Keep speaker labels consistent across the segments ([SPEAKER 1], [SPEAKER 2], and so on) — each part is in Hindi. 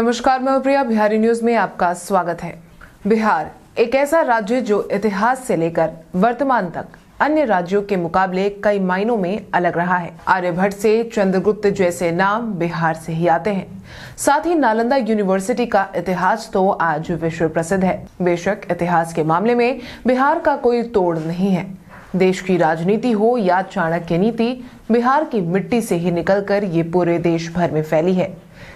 [SPEAKER 1] नमस्कार मैं प्रिया बिहारी न्यूज में आपका स्वागत है बिहार एक ऐसा राज्य जो इतिहास से लेकर वर्तमान तक अन्य राज्यों के मुकाबले कई मायनों में अलग रहा है आर्यभट्ट से चंद्रगुप्त जैसे नाम बिहार से ही आते हैं साथ ही नालंदा यूनिवर्सिटी का इतिहास तो आज विश्व प्रसिद्ध है बेशक इतिहास के मामले में बिहार का कोई तोड़ नहीं है देश की राजनीति हो या चाणक्य नीति बिहार की मिट्टी से ही निकलकर ये पूरे देश भर में फैली है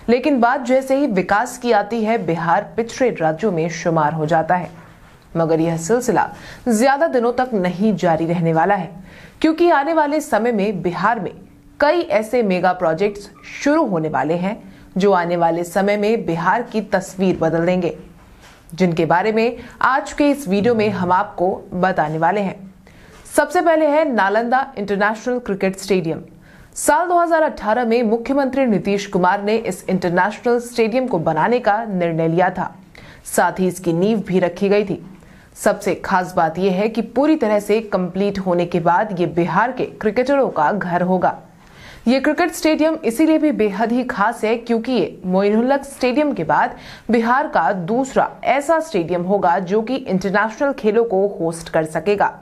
[SPEAKER 1] लेकिन बात जैसे ही विकास की आती है बिहार पिछड़े राज्यों में शुमार हो जाता है मगर यह सिलसिला ज्यादा दिनों तक नहीं जारी रहने वाला है क्योंकि आने वाले समय में बिहार में कई ऐसे मेगा प्रोजेक्ट्स शुरू होने वाले हैं जो आने वाले समय में बिहार की तस्वीर बदल देंगे जिनके बारे में आज के इस वीडियो में हम आपको बताने वाले हैं सबसे पहले है नालंदा इंटरनेशनल क्रिकेट स्टेडियम साल 2018 में मुख्यमंत्री नीतीश कुमार ने इस इंटरनेशनल स्टेडियम को बनाने का निर्णय लिया था साथ ही इसकी नींव भी रखी गई थी सबसे खास बात यह है कि पूरी तरह से कंप्लीट होने के बाद ये बिहार के क्रिकेटरों का घर होगा ये क्रिकेट स्टेडियम इसीलिए भी बेहद ही खास है क्योंकि ये मोइनुल्लक स्टेडियम के बाद बिहार का दूसरा ऐसा स्टेडियम होगा जो कि इंटरनेशनल खेलों को होस्ट कर सकेगा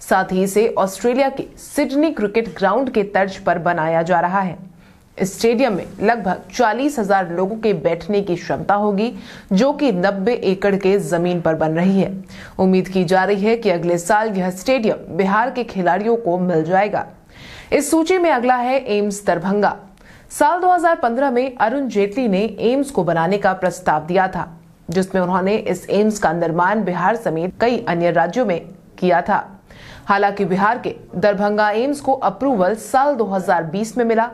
[SPEAKER 1] साथ ही इसे ऑस्ट्रेलिया के सिडनी क्रिकेट ग्राउंड के तर्ज पर बनाया जा रहा है इस स्टेडियम में लगभग चालीस हजार लोगों के बैठने की क्षमता होगी जो कि 90 एकड़ के जमीन पर बन रही है उम्मीद की जा रही है कि अगले साल यह स्टेडियम बिहार के खिलाड़ियों को मिल जाएगा इस सूची में अगला है एम्स दरभंगा साल 2015 में अरुण जेटली ने एम्स को बनाने का प्रस्ताव दिया था जिसमें उन्होंने इस एम्स का निर्माण बिहार समेत कई अन्य राज्यों में किया था हालांकि बिहार के दरभंगा एम्स को अप्रूवल साल 2020 में मिला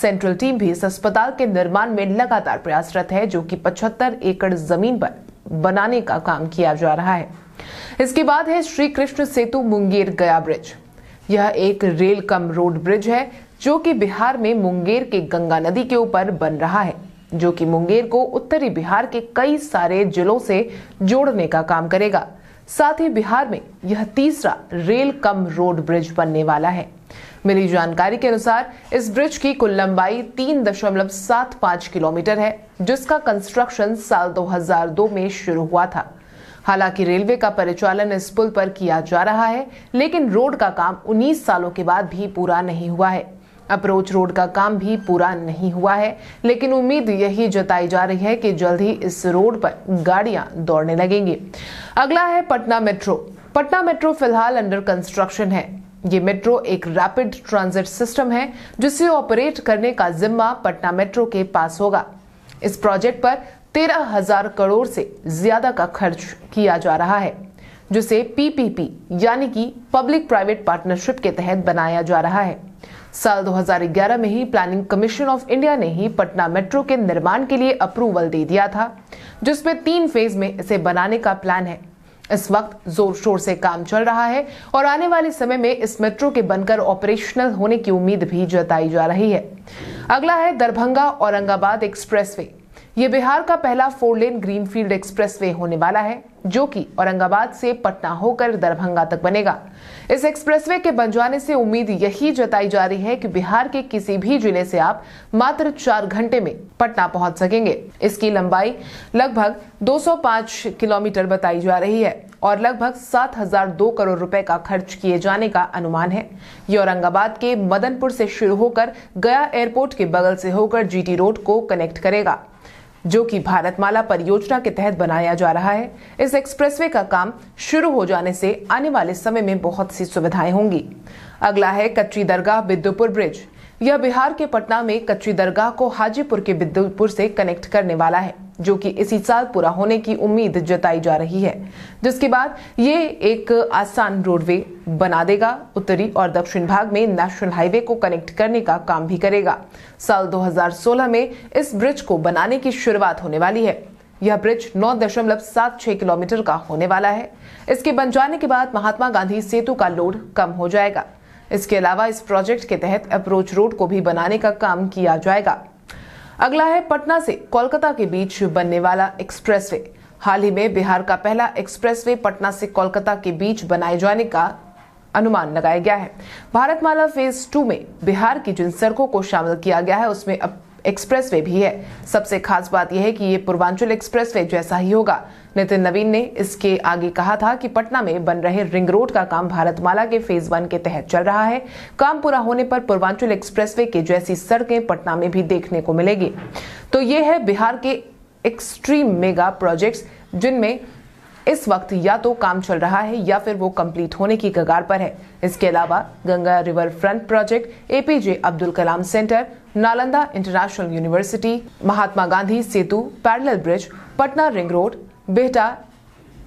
[SPEAKER 1] सेंट्रल टीम भी इस अस्पताल के निर्माण में लगातार प्रयासरत है जो कि 75 एकड़ जमीन पर बनाने का काम किया जा रहा है इसके बाद है श्री कृष्ण सेतु मुंगेर गया ब्रिज यह एक रेल कम रोड ब्रिज है जो कि बिहार में मुंगेर के गंगा नदी के ऊपर बन रहा है जो कि मुंगेर को उत्तरी बिहार के कई सारे जिलों से जोड़ने का काम करेगा साथ ही बिहार में यह तीसरा रेल कम रोड ब्रिज बनने वाला है मिली जानकारी के अनुसार इस ब्रिज की कुल लंबाई तीन दशमलव सात किलोमीटर है जिसका कंस्ट्रक्शन साल 2002 में शुरू हुआ था हालांकि रेलवे का परिचालन इस पुल पर किया जा रहा है लेकिन रोड का काम 19 सालों के बाद भी पूरा नहीं हुआ है अप्रोच रोड का काम भी पूरा नहीं हुआ है लेकिन उम्मीद यही जताई जा रही है कि जल्द ही इस रोड पर गाड़ियां दौड़ने लगेंगी अगला है पटना मेट्रो पटना मेट्रो फिलहाल अंडर कंस्ट्रक्शन है ये मेट्रो एक रैपिड ट्रांजिट सिस्टम है जिसे ऑपरेट करने का जिम्मा पटना मेट्रो के पास होगा इस प्रोजेक्ट पर तेरह हजार करोड़ से ज्यादा का खर्च किया जा रहा है जिसे पीपीपी यानी कि पब्लिक प्राइवेट पार्टनरशिप के तहत बनाया जा रहा है साल 2011 में ही प्लानिंग कमीशन ऑफ इंडिया ने ही पटना मेट्रो के निर्माण के लिए अप्रूवल दे दिया था जिसमें तीन फेज में इसे बनाने का प्लान है इस वक्त जोर शोर से काम चल रहा है और आने वाले समय में इस मेट्रो के बनकर ऑपरेशनल होने की उम्मीद भी जताई जा रही है अगला है दरभंगा औरंगाबाद एक्सप्रेसवे ये बिहार का पहला फोर लेन ग्रीनफील्ड वे होने वाला है जो कि औरंगाबाद से पटना होकर दरभंगा तक बनेगा इस एक्सप्रेसवे के बन जाने से उम्मीद यही जताई जा रही है कि बिहार के किसी भी जिले से आप मात्र चार घंटे में पटना पहुंच सकेंगे इसकी लंबाई लगभग 205 किलोमीटर बताई जा रही है और लगभग 7002 करोड़ रुपए का खर्च किए जाने का अनुमान है ये औरंगाबाद के मदनपुर से शुरू होकर गया एयरपोर्ट के बगल से होकर जीटी रोड को कनेक्ट करेगा जो कि भारतमाला परियोजना के तहत बनाया जा रहा है इस एक्सप्रेसवे का काम शुरू हो जाने से आने वाले समय में बहुत सी सुविधाएं होंगी अगला है कच्ची दरगाह बिद्दुपुर ब्रिज यह बिहार के पटना में कच्ची दरगाह को हाजीपुर के बिदुलपुर से कनेक्ट करने वाला है जो कि इसी साल पूरा होने की उम्मीद जताई जा रही है जिसके बाद ये एक आसान रोडवे बना देगा उत्तरी और दक्षिण भाग में नेशनल हाईवे को कनेक्ट करने का काम भी करेगा साल 2016 में इस ब्रिज को बनाने की शुरुआत होने वाली है यह ब्रिज नौ दशमलव सात छह किलोमीटर का होने वाला है इसके बन जाने के बाद महात्मा गांधी सेतु का लोड कम हो जाएगा इसके अलावा इस प्रोजेक्ट के तहत अप्रोच रोड को भी बनाने का काम किया जाएगा अगला है पटना से कोलकाता के बीच बनने वाला एक्सप्रेसवे हाल ही में बिहार का पहला एक्सप्रेसवे पटना से कोलकाता के बीच बनाए जाने का अनुमान लगाया गया है भारतमाला फेज टू में बिहार की जिन सड़कों को शामिल किया गया है उसमें अब एक्सप्रेसवे भी है सबसे खास बात यह है कि ये पूर्वांचल एक्सप्रेसवे जैसा ही होगा नितिन नवीन ने इसके आगे कहा था कि पटना में बन रहे रिंग रोड का काम भारतमाला के फेज वन के तहत चल रहा है काम पूरा होने पर पूर्वांचल एक्सप्रेसवे के जैसी सड़कें पटना में भी देखने को मिलेगी तो ये है बिहार के एक्सट्रीम मेगा प्रोजेक्ट्स जिनमें इस वक्त या तो काम चल रहा है या फिर वो कंप्लीट होने की कगार पर है इसके अलावा Ganga river front project APJ Abdul Kalam centre Nalanda international university Mahatma Gandhi Setu parallel bridge Patna ring road Bihta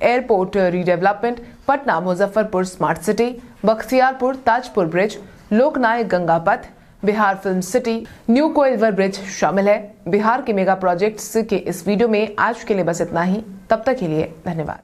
[SPEAKER 1] airport redevelopment Patna Muzaffarpur smart city Bakhtiyarpur Tajpur bridge Loknayak Ganga Path Bihar film city new Koilwar bridge शामिल है बिहार के मेगा प्रोजेक्ट्स के इस वीडियो में आज के लिए बस इतना ही तब तक के लिए धन्यवाद